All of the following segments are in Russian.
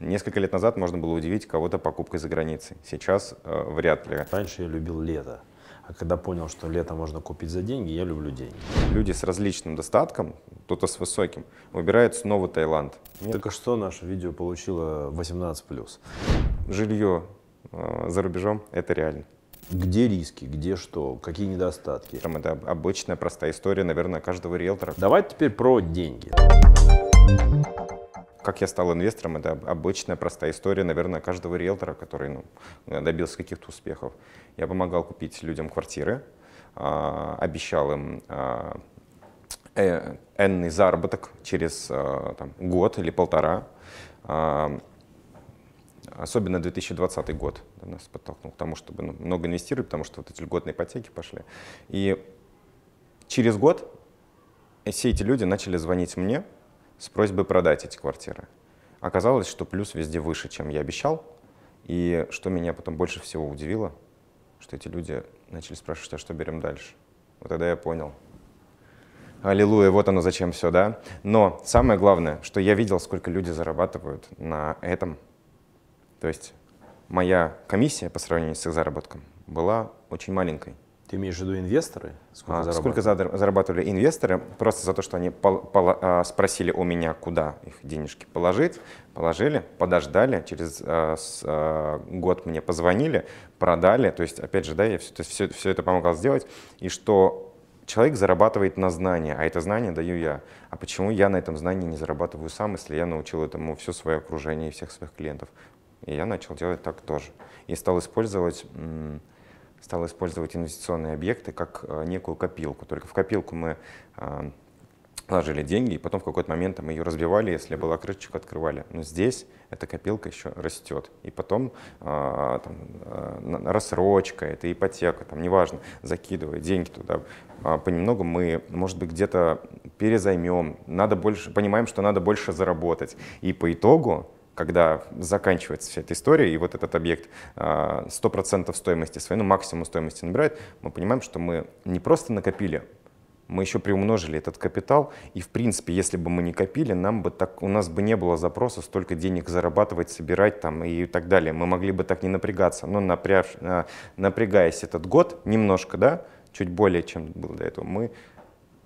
Несколько лет назад можно было удивить кого-то покупкой за границей. Сейчас э, вряд ли. Раньше я любил лето. А когда понял, что лето можно купить за деньги, я люблю деньги. Люди с различным достатком, кто-то с высоким, выбирают снова Таиланд. Нет? Только что наше видео получило 18+. Жилье э, за рубежом – это реально. Где риски, где что, какие недостатки? Там это обычная простая история, наверное, каждого риэлтора. Давай теперь про деньги. Thank you как я стал инвестором, это обычная простая история, наверное, каждого риэлтора, который ну, добился каких-то успехов. Я помогал купить людям квартиры, а, обещал им а, э, энный заработок через а, там, год или полтора. особенно 2020 год нас подтолкнул к тому, чтобы ну, много инвестировать, потому что вот эти льготные ипотеки пошли. И через год все эти люди начали звонить мне, с просьбой продать эти квартиры. Оказалось, что плюс везде выше, чем я обещал. И что меня потом больше всего удивило, что эти люди начали спрашивать, а что берем дальше. Вот тогда я понял. Аллилуйя, вот оно зачем все, да? Но самое главное, что я видел, сколько люди зарабатывают на этом. То есть моя комиссия по сравнению с их заработком была очень маленькой. Ты имеешь в виду инвесторы? Сколько, а, зарабатывали? сколько зарабатывали инвесторы? Просто за то, что они пол, пол, а, спросили у меня, куда их денежки положить. Положили, подождали, через а, с, а, год мне позвонили, продали. То есть, опять же, да, я все, все, все это помогал сделать. И что человек зарабатывает на знания, а это знание даю я. А почему я на этом знании не зарабатываю сам, если я научил этому все свое окружение и всех своих клиентов? И я начал делать так тоже. И стал использовать стал использовать инвестиционные объекты как э, некую копилку. Только в копилку мы э, вложили деньги, и потом в какой-то момент мы ее разбивали, если была крышечка, открывали. Но здесь эта копилка еще растет. И потом э, там, рассрочка, это ипотека, там, неважно, закидывая деньги туда. А понемногу мы, может быть, где-то перезаймем, надо больше, понимаем, что надо больше заработать. И по итогу когда заканчивается вся эта история, и вот этот объект 100% а, стоимости своей, ну, максимум стоимости набирает, мы понимаем, что мы не просто накопили, мы еще приумножили этот капитал, и в принципе, если бы мы не копили, нам бы так, у нас бы не было запроса столько денег зарабатывать, собирать там и так далее. Мы могли бы так не напрягаться, но напряж, а, напрягаясь этот год немножко, да, чуть более, чем было до этого, мы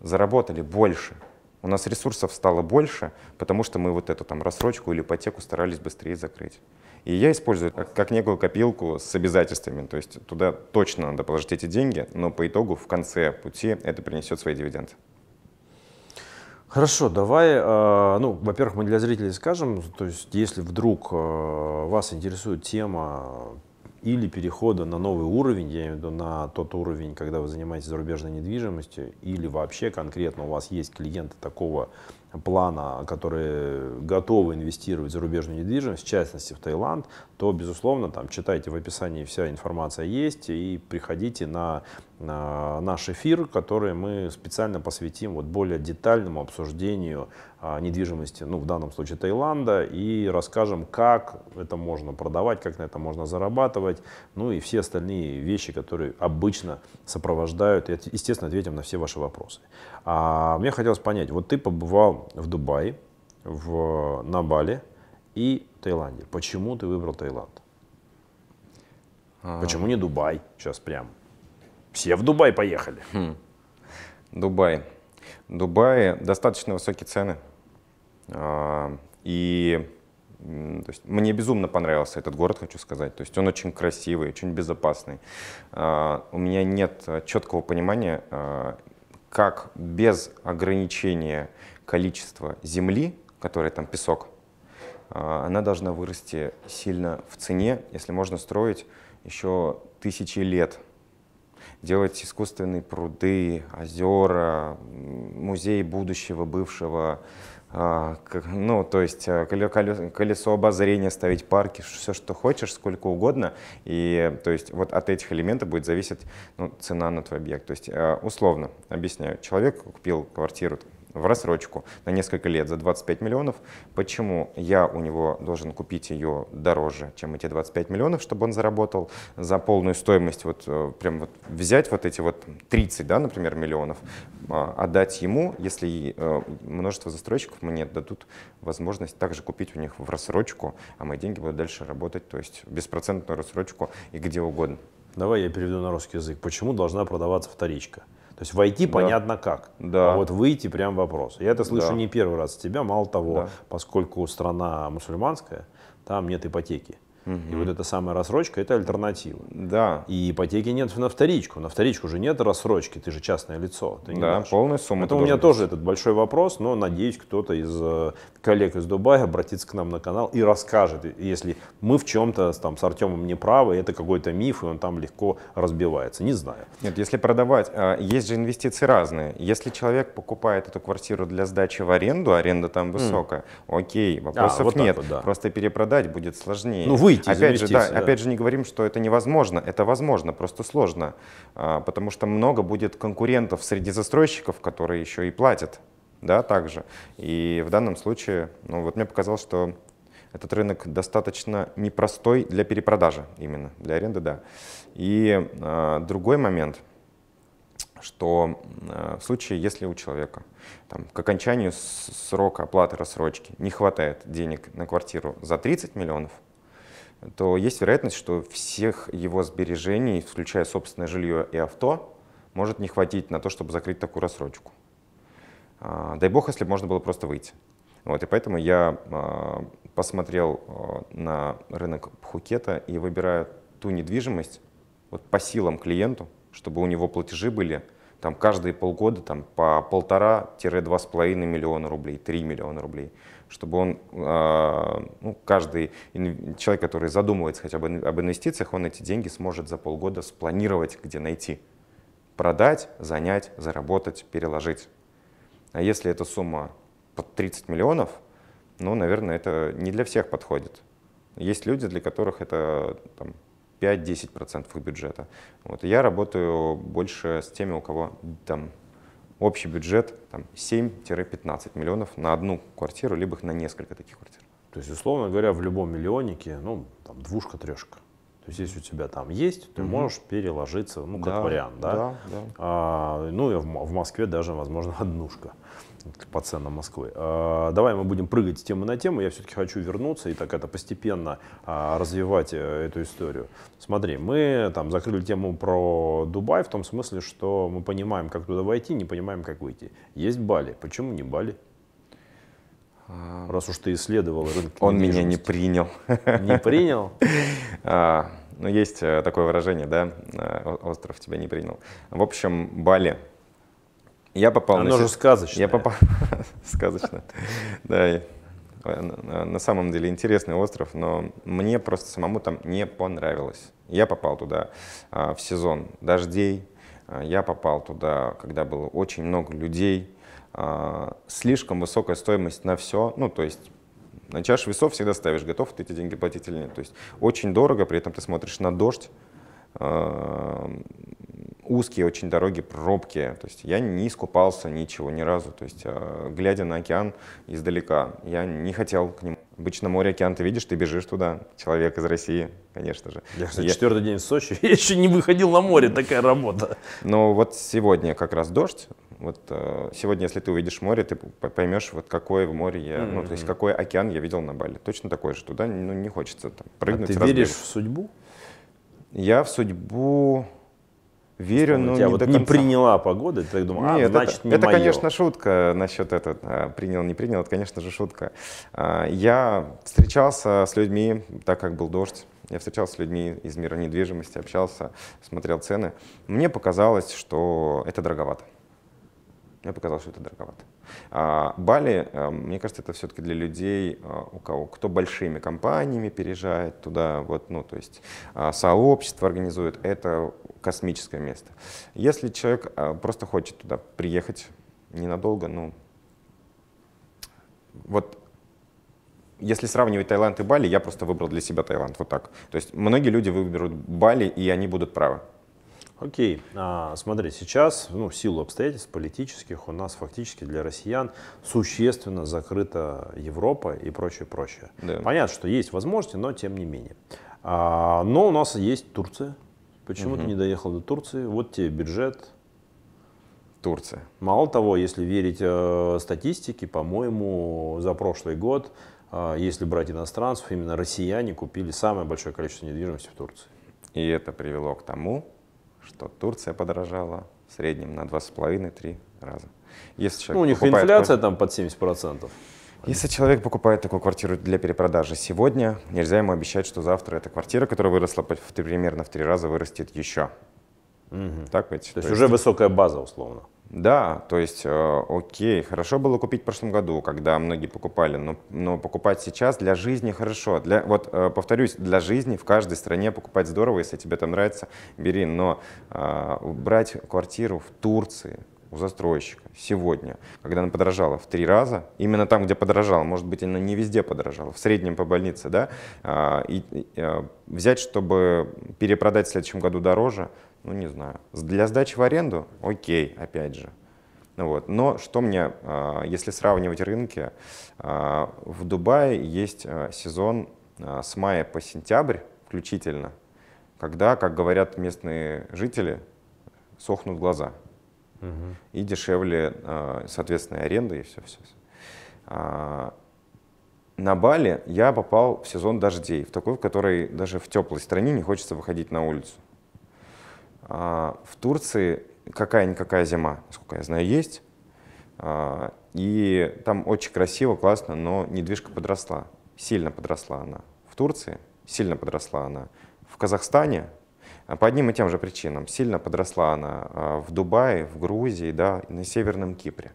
заработали больше, у нас ресурсов стало больше, потому что мы вот эту там рассрочку или ипотеку старались быстрее закрыть. И я использую как, как некую копилку с обязательствами. То есть туда точно надо положить эти деньги, но по итогу в конце пути это принесет свои дивиденды. Хорошо, давай, э, ну, во-первых, мы для зрителей скажем, то есть, если вдруг э, вас интересует тема или перехода на новый уровень, я имею в виду на тот уровень, когда вы занимаетесь зарубежной недвижимостью, или вообще конкретно у вас есть клиенты такого плана, которые готовы инвестировать в зарубежную недвижимость, в частности в Таиланд, то, безусловно, там читайте в описании, вся информация есть, и приходите на наш эфир, который мы специально посвятим вот более детальному обсуждению а, недвижимости, ну, в данном случае Таиланда, и расскажем, как это можно продавать, как на это можно зарабатывать, ну и все остальные вещи, которые обычно сопровождают, и, естественно, ответим на все ваши вопросы. А мне хотелось понять, вот ты побывал в Дубае, в, на Бали и Таиланде. Почему ты выбрал Таиланд? А... Почему не Дубай сейчас прямо. Все в Дубай поехали. Хм. Дубай. Дубае достаточно высокие цены. А, и то есть, мне безумно понравился этот город, хочу сказать. То есть он очень красивый, очень безопасный. А, у меня нет э, четкого понимания, а, как без ограничения количества земли, которая там песок, она должна вырасти сильно в цене, если можно строить еще тысячи лет – делать искусственные пруды, озера, музей будущего, бывшего, а, ну, то есть а, колесо обозрения ставить, парки, все, что хочешь, сколько угодно. И, то есть, вот от этих элементов будет зависеть ну, цена на твой объект. То есть, а, условно, объясняю, человек купил квартиру в рассрочку на несколько лет за 25 миллионов. Почему я у него должен купить ее дороже, чем эти 25 миллионов, чтобы он заработал за полную стоимость, вот э, прям вот взять вот эти вот 30, да, например, миллионов, а, отдать ему, если э, множество застройщиков мне дадут возможность также купить у них в рассрочку, а мои деньги будут дальше работать, то есть беспроцентную рассрочку и где угодно. Давай я переведу на русский язык. Почему должна продаваться вторичка? То есть войти да. понятно как, да. а вот выйти прям вопрос. Я это слышу да. не первый раз с тебя, мало того, да. поскольку страна мусульманская, там нет ипотеки. Угу. И вот эта самая рассрочка – это альтернатива. Да. И ипотеки нет на вторичку. На вторичку же нет рассрочки, ты же частное лицо. Ты не да, дашь. полная сумма. Поэтому у меня тоже этот большой вопрос, но надеюсь, кто-то из э, коллег из Дубая обратится к нам на канал и расскажет, если мы в чем-то там с Артемом не правы, это какой-то миф, и он там легко разбивается. Не знаю. Нет, если продавать, а, есть же инвестиции разные. Если человек покупает эту квартиру для сдачи в аренду, аренда там высокая, mm. окей, а, вопросов а, вот нет. Вот, да. Просто перепродать будет сложнее. Ну, вы выйти опять из же, да, да, опять же, не говорим, что это невозможно. Это возможно, просто сложно. А, потому что много будет конкурентов среди застройщиков, которые еще и платят. Да, также. И в данном случае, ну вот мне показалось, что этот рынок достаточно непростой для перепродажи именно, для аренды, да. И э, другой момент, что э, в случае, если у человека там, к окончанию срока оплаты рассрочки не хватает денег на квартиру за 30 миллионов, то есть вероятность, что всех его сбережений, включая собственное жилье и авто, может не хватить на то, чтобы закрыть такую рассрочку. А, дай бог, если бы можно было просто выйти. Вот, и поэтому я а, посмотрел а, на рынок Пхукета и выбираю ту недвижимость вот по силам клиенту, чтобы у него платежи были там каждые полгода там, по полтора-два с половиной миллиона рублей, три миллиона рублей чтобы он, а, ну, каждый человек, который задумывается хотя бы об инвестициях, он эти деньги сможет за полгода спланировать, где найти. Продать, занять, заработать, переложить. А если эта сумма под 30 миллионов, ну, наверное, это не для всех подходит. Есть люди, для которых это там, 5-10% их бюджета. Вот. Я работаю больше с теми, у кого там Общий бюджет там, 7-15 миллионов на одну квартиру, либо на несколько таких квартир. То есть, условно говоря, в любом миллионнике, ну, там, двушка, трешка. То есть, если у тебя там есть, ты угу. можешь переложиться, ну, как да, вариант, да? Да, да. А, ну, в, в Москве даже, возможно, однушка по ценам Москвы. А, давай мы будем прыгать с темы на тему. Я все-таки хочу вернуться и так это постепенно а, развивать э, эту историю. Смотри, мы там закрыли тему про Дубай в том смысле, что мы понимаем, как туда войти, не понимаем, как выйти. Есть Бали. Почему не Бали? Раз уж ты исследовал рынок Он меня не принял. Не принял? А, ну, есть э, такое выражение, да, э, остров тебя не принял. В общем, Бали я попал Оно на... же сказочное. Я попал... сказочное. Да, э, э, на самом деле интересный остров, но мне просто самому там не понравилось. Я попал туда а, в сезон дождей, а, я попал туда, когда было очень много людей, а, слишком высокая стоимость на все, ну то есть на чашу весов всегда ставишь, готов ты эти деньги платить или нет. То есть очень дорого, при этом ты смотришь на дождь, узкие очень дороги, пробки. То есть я не искупался ничего ни разу. То есть а, глядя на океан издалека, я не хотел к нему. Обычно море, океан ты видишь, ты бежишь туда. Человек из России, конечно же. Я, кстати, я... четвертый день в Сочи, я еще не выходил на море, такая работа. Но вот сегодня как раз дождь. Вот а, сегодня, если ты увидишь море, ты поймешь, вот какое море я, ну то есть какой океан я видел на Бали. Точно такой же. Туда ну, не хочется там, а прыгнуть. А ты разбежь. веришь в судьбу? Я в судьбу Верю, но тебя не вот до конца. не приняла погода, ты так думал, «А, Нет, а, значит, это, не Это, мое. конечно, шутка насчет этого, а, принял, не принял, это, конечно же, шутка. А, я встречался с людьми, так как был дождь, я встречался с людьми из мира недвижимости, общался, смотрел цены. Мне показалось, что это дороговато. Мне показалось, что это дороговато. А Бали, мне кажется, это все-таки для людей, у кого, кто большими компаниями переезжает туда, вот, ну, то есть сообщество организует, это космическое место. Если человек э, просто хочет туда приехать ненадолго, ну, вот если сравнивать Таиланд и Бали, я просто выбрал для себя Таиланд вот так. То есть многие люди выберут Бали, и они будут правы. Окей, а, смотри, сейчас, ну, в силу обстоятельств политических, у нас фактически для россиян существенно закрыта Европа и прочее, прочее. Да. Понятно, что есть возможности, но тем не менее. А, но у нас есть Турция, Почему угу. ты не доехал до Турции? Вот тебе бюджет. Турция. Мало того, если верить э, статистике, по-моему, за прошлый год, э, если брать иностранцев, именно россияне купили самое большое количество недвижимости в Турции. И это привело к тому, что Турция подорожала в среднем на 2,5-3 раза. Если ну, у них инфляция просто... там под 70%. Если человек покупает такую квартиру для перепродажи сегодня, нельзя ему обещать, что завтра эта квартира, которая выросла в, примерно в три раза, вырастет еще. Угу. Так ведь? То, то есть, есть уже высокая база, условно. Да, то есть, э, окей, хорошо было купить в прошлом году, когда многие покупали, но, но покупать сейчас для жизни хорошо. Для, вот, э, повторюсь, для жизни в каждой стране покупать здорово, если тебе там нравится, бери, но э, а, брать квартиру в Турции, у застройщика сегодня, когда она подорожала в три раза, именно там, где подорожала, может быть, она не везде подорожала, в среднем по больнице, да, а, и, а, взять, чтобы перепродать в следующем году дороже, ну, не знаю. Для сдачи в аренду, окей, опять же, ну Вот. Но что мне, а, если сравнивать рынки, в Дубае есть сезон с мая по сентябрь включительно, когда, как говорят местные жители, сохнут глаза и дешевле, а, соответственно, аренда и все-все. А, на Бали я попал в сезон дождей, в такой, в который даже в теплой стране не хочется выходить на улицу. А, в Турции какая-никакая зима, насколько я знаю, есть. И там очень красиво, классно, но недвижка подросла. Сильно подросла она. В Турции сильно подросла она. В Казахстане а, по одним и тем же причинам. Сильно подросла она а, в Дубае, в Грузии, да, и на Северном Кипре.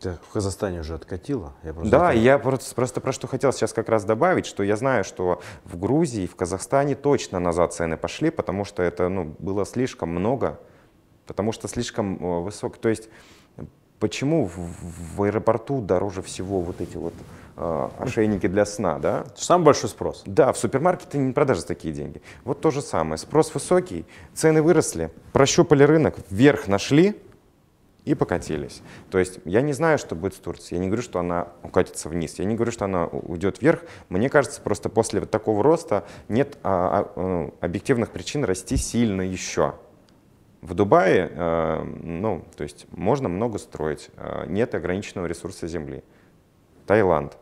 Ты в Казахстане уже откатила? Я просто да, хотел... я просто, просто про что хотел сейчас как раз добавить, что я знаю, что в Грузии, в Казахстане точно назад цены пошли, потому что это ну, было слишком много, потому что слишком высок. То есть почему в, в аэропорту дороже всего вот эти вот Э, ошейники для сна, да? Самый большой спрос. Да, в супермаркеты не продажи такие деньги. Вот то же самое. Спрос высокий, цены выросли, прощупали рынок, вверх нашли и покатились. То есть я не знаю, что будет с Турцией. Я не говорю, что она укатится вниз. Я не говорю, что она уйдет вверх. Мне кажется, просто после вот такого роста нет а, а, э, объективных причин расти сильно еще. В Дубае, э, ну, то есть можно много строить, э, нет ограниченного ресурса земли. Таиланд,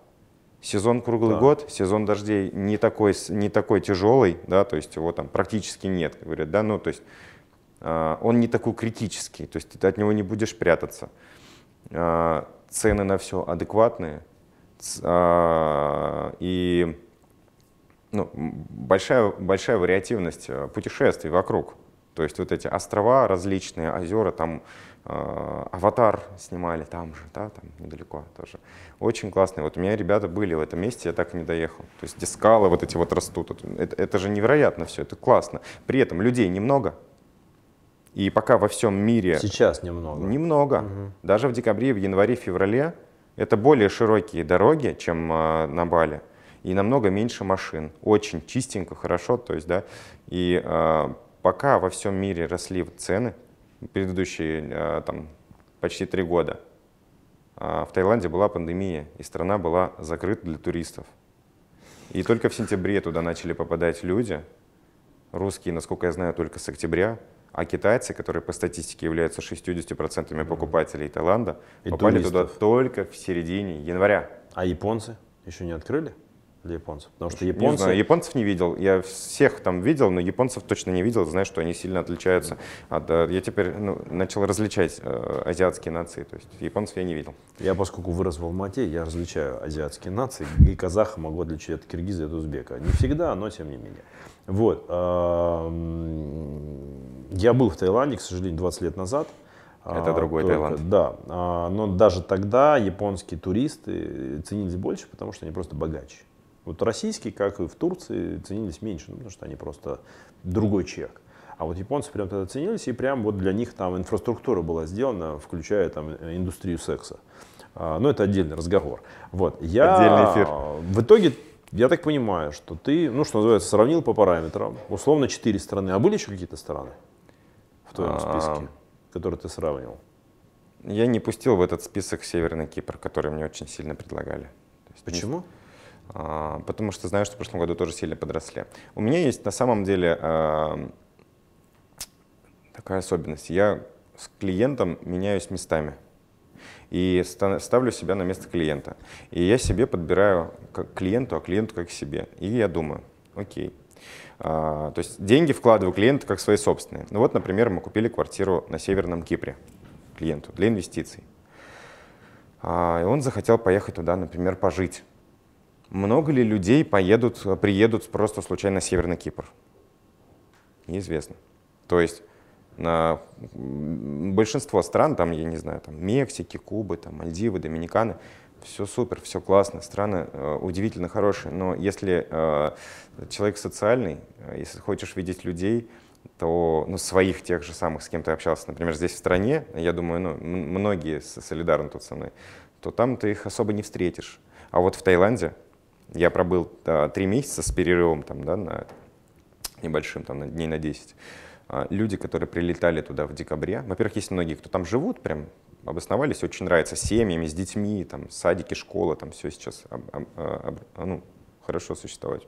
Сезон круглый да. год, сезон дождей не такой, не такой тяжелый, да, то есть его там практически нет, говорят, да, ну, то есть э, он не такой критический, то есть ты от него не будешь прятаться. Э, цены на все адекватные, э, и ну, большая, большая вариативность э, путешествий вокруг. То есть вот эти острова различные, озера, там Э, аватар снимали там же, да, там недалеко тоже. Очень классный. Вот у меня ребята были в этом месте, я так и не доехал. То есть дискалы вот эти вот растут. Это, это же невероятно все, это классно. При этом людей немного. И пока во всем мире... Сейчас немного. Немного. Угу. Даже в декабре, в январе, феврале это более широкие дороги, чем э, на Бали. И намного меньше машин. Очень чистенько, хорошо. То есть, да. И э, пока во всем мире росли вот цены, предыдущие э, там, почти три года а в Таиланде была пандемия, и страна была закрыта для туристов. И только в сентябре туда начали попадать люди, русские, насколько я знаю, только с октября, а китайцы, которые по статистике являются 60% покупателей Таиланда, и попали туристов. туда только в середине января. А японцы еще не открыли? для японцев? Потому что японцы... Не знаю, японцев не видел. Я всех там видел, но японцев точно не видел. знаешь, что они сильно отличаются. От, э, я теперь ну, начал различать э, азиатские нации. То есть японцев я не видел. Я, поскольку вырос в Алмате, я различаю азиатские нации. И казаха могу отличить от киргиза и от узбека. Не всегда, но тем не менее. Вот. Я был в Таиланде, к сожалению, 20 лет назад. Это а, другой только, Таиланд. Да, а, но даже тогда японские туристы ценились больше, потому что они просто богаче. Вот российские, как и в Турции, ценились меньше, ну, потому что они просто другой чек. А вот японцы прям тогда ценились, и прям вот для них там инфраструктура была сделана, включая там индустрию секса. А, Но ну, это отдельный разговор. Вот. Я, отдельный эфир. В итоге я так понимаю, что ты, ну, что называется, сравнил по параметрам, условно, четыре страны. А были еще какие-то страны в твоем а. списке, которые ты сравнивал? Я не пустил в этот список Северный Кипр, который мне очень сильно предлагали. Почему? Не... А, потому что знаю, что в прошлом году тоже сильно подросли. У меня есть на самом деле эм, такая особенность. Я с клиентом меняюсь местами и ставлю себя на место клиента. И я себе подбираю как клиенту, а клиенту как себе. И я думаю, окей, а, то есть деньги вкладываю клиенту как свои собственные. Ну вот, например, мы купили квартиру на Северном Кипре клиенту для инвестиций. А, и он захотел поехать туда, например, пожить. Много ли людей поедут, э, приедут просто случайно на Северный Кипр? Неизвестно. То есть на э, большинство стран, там, я не знаю, там Мексики, Кубы, там, Мальдивы, Доминиканы, все супер, все классно, страны э, удивительно хорошие, но если э, человек социальный, э, если хочешь видеть людей, то ну, своих тех же самых, с кем ты общался, например, здесь в стране, я думаю, ну, многие солидарны тут со мной, то там ты их особо не встретишь. А вот в Таиланде я пробыл а, три месяца с перерывом там, да, на небольшим, там, на дней на 10. А, люди, которые прилетали туда в декабре, во-первых, есть многие, кто там живут, прям обосновались, очень нравится семьями, с детьми, там, садики, школа, там все сейчас об, об, а, об, ну, хорошо существовать.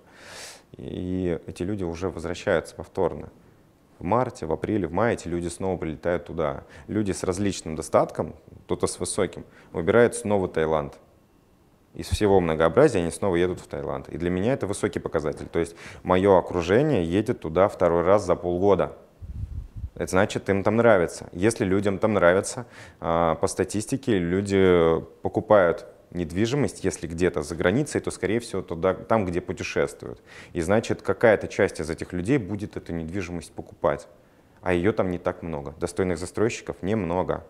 И эти люди уже возвращаются повторно. В марте, в апреле, в мае эти люди снова прилетают туда. Люди с различным достатком, кто-то с высоким, выбирают снова Таиланд из всего многообразия они снова едут в Таиланд. И для меня это высокий показатель. То есть мое окружение едет туда второй раз за полгода. Это значит, им там нравится. Если людям там нравится, а, по статистике люди покупают недвижимость, если где-то за границей, то, скорее всего, туда, там, где путешествуют. И значит, какая-то часть из этих людей будет эту недвижимость покупать. А ее там не так много. Достойных застройщиков немного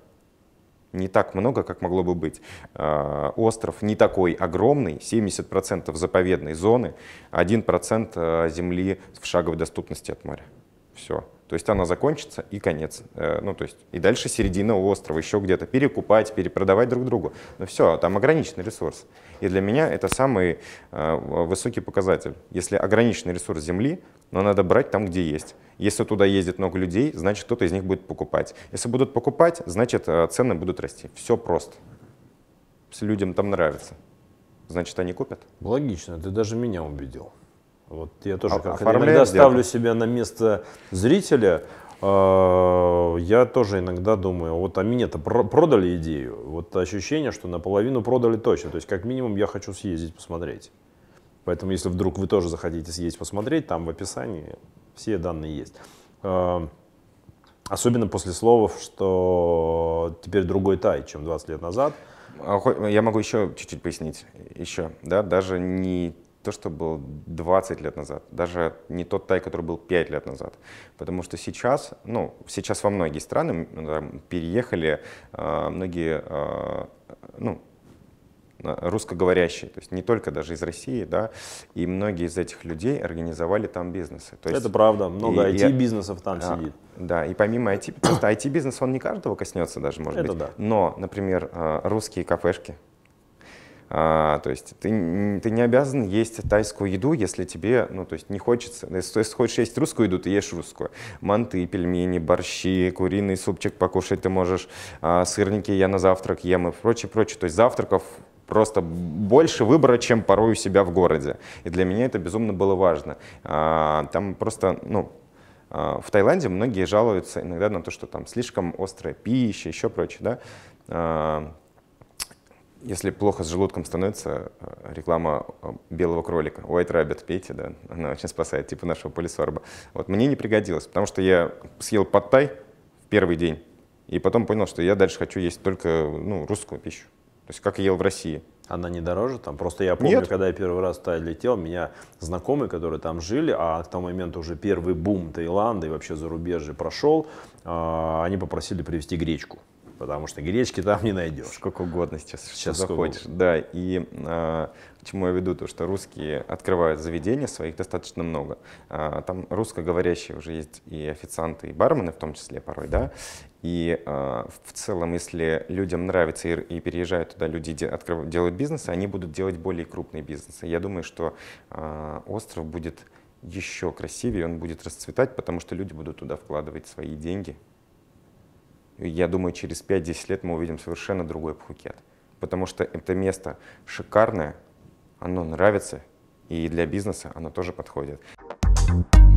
не так много, как могло бы быть. А, остров не такой огромный, 70% заповедной зоны, 1% а, земли в шаговой доступности от моря все. То есть она закончится и конец. Э, ну, то есть и дальше середина у острова, еще где-то перекупать, перепродавать друг другу. Но ну, все, там ограниченный ресурс. И для меня это самый э, высокий показатель. Если ограниченный ресурс Земли, но надо брать там, где есть. Если туда ездит много людей, значит кто-то из них будет покупать. Если будут покупать, значит э, цены будут расти. Все просто. Людям там нравится. Значит, они купят. Логично, ты даже меня убедил. Вот я тоже а- как иногда ставлю себя на место зрителя, э, я тоже иногда думаю, вот а мне-то продали идею, вот ощущение, что наполовину продали точно, то есть как минимум я хочу съездить посмотреть. Поэтому если вдруг вы тоже захотите съездить посмотреть, там в описании все данные есть. Э, особенно после слов, что теперь другой тай, чем 20 лет назад. А я могу еще чуть-чуть пояснить. Еще, да, даже не то, что было 20 лет назад, даже не тот тай, который был 5 лет назад. Потому что сейчас, ну, сейчас во многие страны ну, там, переехали э, многие, э, ну, э, русскоговорящие, то есть не только даже из России, да, и многие из этих людей организовали там бизнесы. То есть, это правда, много IT-бизнесов там а, сидит. Да, и помимо IT, просто IT-бизнес, он не каждого коснется даже, может это быть. Да. Но, например, э, русские кафешки, а, то есть ты, ты не обязан есть тайскую еду, если тебе, ну, то есть не хочется. Если, если хочешь есть русскую еду, ты ешь русскую. Манты, пельмени, борщи, куриный супчик покушать ты можешь, а, сырники я на завтрак ем и прочее, прочее. То есть завтраков просто больше выбора, чем порой у себя в городе. И для меня это безумно было важно. А, там просто, ну, а, в Таиланде многие жалуются иногда на то, что там слишком острая пища, еще прочее, да. А, если плохо с желудком становится, э, реклама э, белого кролика, White Rabbit, пейте, да, она очень спасает, типа нашего полисорба. Вот мне не пригодилось, потому что я съел подтай в первый день, и потом понял, что я дальше хочу есть только ну, русскую пищу. То есть как я ел в России. Она не дороже там? Просто я помню, Нет. когда я первый раз тай летел, меня знакомые, которые там жили, а к тому моменту уже первый бум Таиланда и вообще зарубежье прошел, а, они попросили привезти гречку потому что гречки там не найдешь. Сколько угодно сейчас, сейчас захочешь. Угодно. Да, и а, к чему я веду, то что русские открывают заведения своих достаточно много. А, там русскоговорящие уже есть и официанты, и бармены в том числе порой, да. И а, в целом, если людям нравится и, и переезжают туда люди, де, открыв, делают бизнес, они будут делать более крупные бизнесы. Я думаю, что а, остров будет еще красивее, он будет расцветать, потому что люди будут туда вкладывать свои деньги, я думаю, через 5-10 лет мы увидим совершенно другой Пхукет. Потому что это место шикарное, оно нравится, и для бизнеса оно тоже подходит. thank you